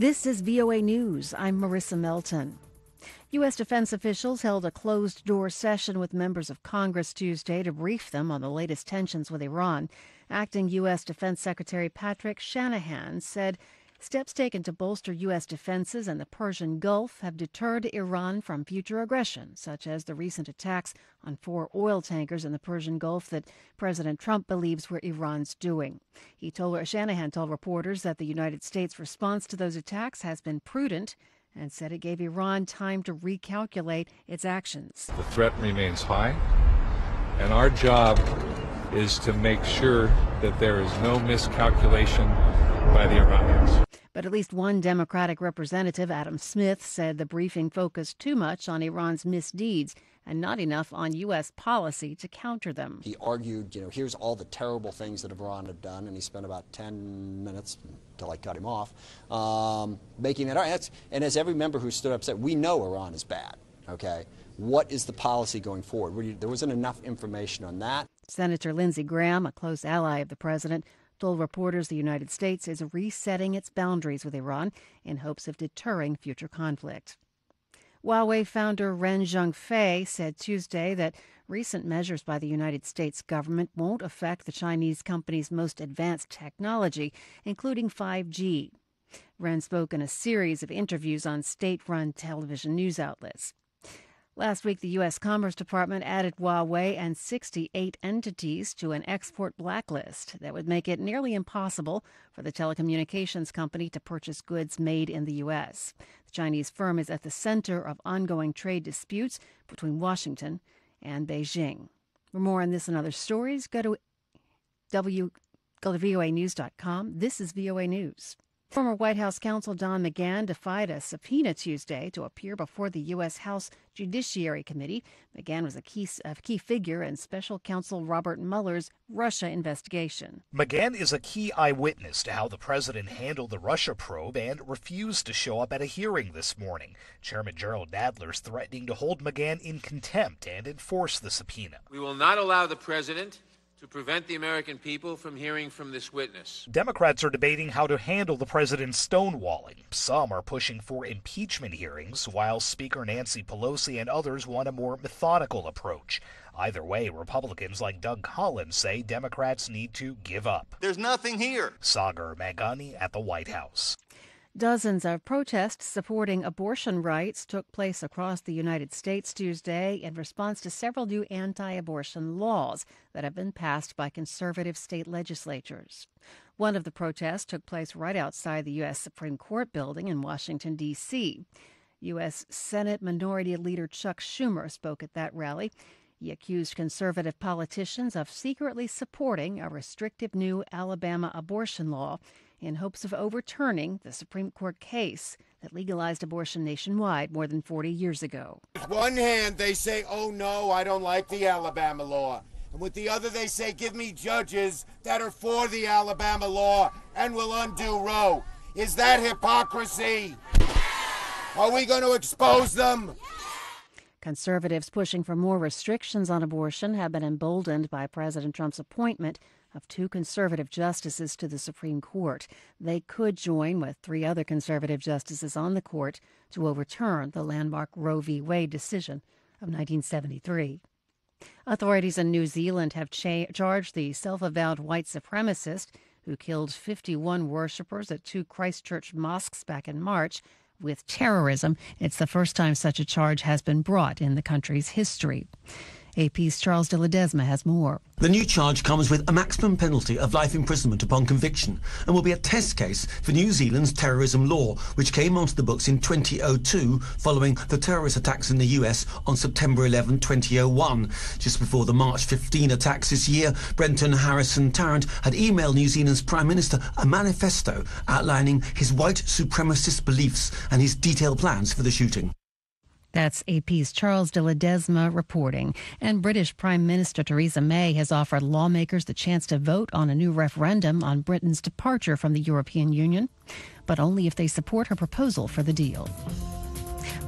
This is VOA News. I'm Marissa Melton. U.S. defense officials held a closed door session with members of Congress Tuesday to brief them on the latest tensions with Iran. Acting U.S. Defense Secretary Patrick Shanahan said Steps taken to bolster U.S. defenses in the Persian Gulf have deterred Iran from future aggression, such as the recent attacks on four oil tankers in the Persian Gulf that President Trump believes were Iran's doing. He told Shanahan told reporters that the United States' response to those attacks has been prudent and said it gave Iran time to recalculate its actions. The threat remains high, and our job is to make sure that there is no miscalculation by the Iranians. But at least one Democratic representative, Adam Smith, said the briefing focused too much on Iran's misdeeds and not enough on U.S. policy to counter them. He argued, you know, here's all the terrible things that Iran had done, and he spent about 10 minutes until I cut him off um, making that argument. And as every member who stood up said, we know Iran is bad, okay? What is the policy going forward? There wasn't enough information on that. Senator Lindsey Graham, a close ally of the president, told reporters the United States is resetting its boundaries with Iran in hopes of deterring future conflict. Huawei founder Ren Zhengfei said Tuesday that recent measures by the United States government won't affect the Chinese company's most advanced technology, including 5G. Ren spoke in a series of interviews on state run television news outlets. Last week, the U.S. Commerce Department added Huawei and 68 entities to an export blacklist that would make it nearly impossible for the telecommunications company to purchase goods made in the U.S. The Chinese firm is at the center of ongoing trade disputes between Washington and Beijing. For more on this and other stories, go to w go to voanews.com. This is VOA News. Former White House counsel Don McGahn defied a subpoena Tuesday to appear before the U.S. House Judiciary Committee. McGahn was a key, a key figure in special counsel Robert Mueller's Russia investigation. McGahn is a key eyewitness to how the president handled the Russia probe and refused to show up at a hearing this morning. Chairman Gerald Nadler is threatening to hold McGahn in contempt and enforce the subpoena. We will not allow the president to prevent the American people from hearing from this witness. Democrats are debating how to handle the president's stonewalling. Some are pushing for impeachment hearings, while Speaker Nancy Pelosi and others want a more methodical approach. Either way, Republicans like Doug Collins say Democrats need to give up. There's nothing here. Sagar Magani at the White House. Dozens of protests supporting abortion rights took place across the United States Tuesday in response to several new anti abortion laws that have been passed by conservative state legislatures. One of the protests took place right outside the U.S. Supreme Court building in Washington, D.C. U.S. Senate Minority Leader Chuck Schumer spoke at that rally. He accused conservative politicians of secretly supporting a restrictive new Alabama abortion law in hopes of overturning the Supreme Court case that legalized abortion nationwide more than 40 years ago. With one hand, they say, oh no, I don't like the Alabama law. And with the other, they say, give me judges that are for the Alabama law and will undo Roe. Is that hypocrisy? Are we going to expose them? Conservatives pushing for more restrictions on abortion have been emboldened by President Trump's appointment of two conservative justices to the Supreme Court. They could join with three other conservative justices on the court to overturn the landmark Roe v. Wade decision of 1973. Authorities in New Zealand have cha- charged the self avowed white supremacist who killed 51 worshippers at two Christchurch mosques back in March with terrorism. It's the first time such a charge has been brought in the country's history. AP's Charles de Ledesma has more. The new charge comes with a maximum penalty of life imprisonment upon conviction and will be a test case for New Zealand's terrorism law, which came onto the books in 2002 following the terrorist attacks in the US on September 11, 2001. Just before the March 15 attacks this year, Brenton Harrison Tarrant had emailed New Zealand's Prime Minister a manifesto outlining his white supremacist beliefs and his detailed plans for the shooting. That's AP's Charles de Ledesma reporting. And British Prime Minister Theresa May has offered lawmakers the chance to vote on a new referendum on Britain's departure from the European Union, but only if they support her proposal for the deal.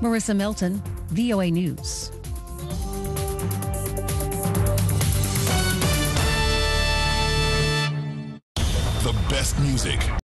Marissa Milton, VOA News. The best music.